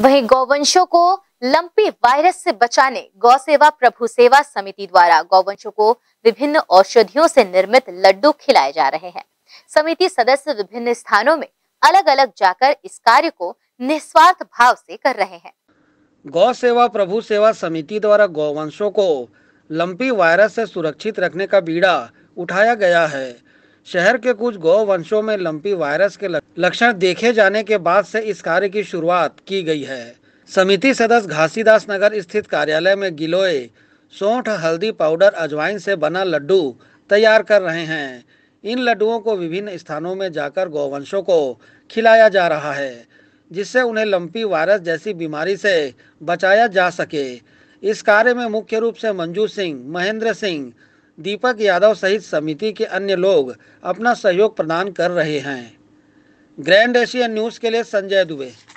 वहीं गौवंशों को lumpy virus से बचाने गौ सेवा प्रभु सेवा समिति द्वारा गौवंशों को विभिन्न औषधियों से निर्मित लड्डू खिलाए जा रहे हैं समिति सदस्य विभिन्न स्थानों में अलग अलग जाकर इस कार्य को निस्वार्थ भाव से कर रहे हैं गौ सेवा प्रभु सेवा समिति द्वारा गौवंशों को लंपी वायरस से सुरक्षित रखने का बीड़ा उठाया गया है शहर के कुछ गौ वंशों में लंपी वायरस के लक्षण देखे जाने के बाद से इस कार्य की शुरुआत की गई है समिति सदस्य घासीदास नगर स्थित कार्यालय में गिलोय सौठ हल्दी पाउडर अजवाइन से बना लड्डू तैयार कर रहे हैं इन लड्डुओं को विभिन्न स्थानों में जाकर गौवंशों को खिलाया जा रहा है जिससे उन्हें लंपी वायरस जैसी बीमारी से बचाया जा सके इस कार्य में मुख्य रूप से मंजू सिंह महेंद्र सिंह दीपक यादव सहित समिति के अन्य लोग अपना सहयोग प्रदान कर रहे हैं ग्रैंड एशिया न्यूज़ के लिए संजय दुबे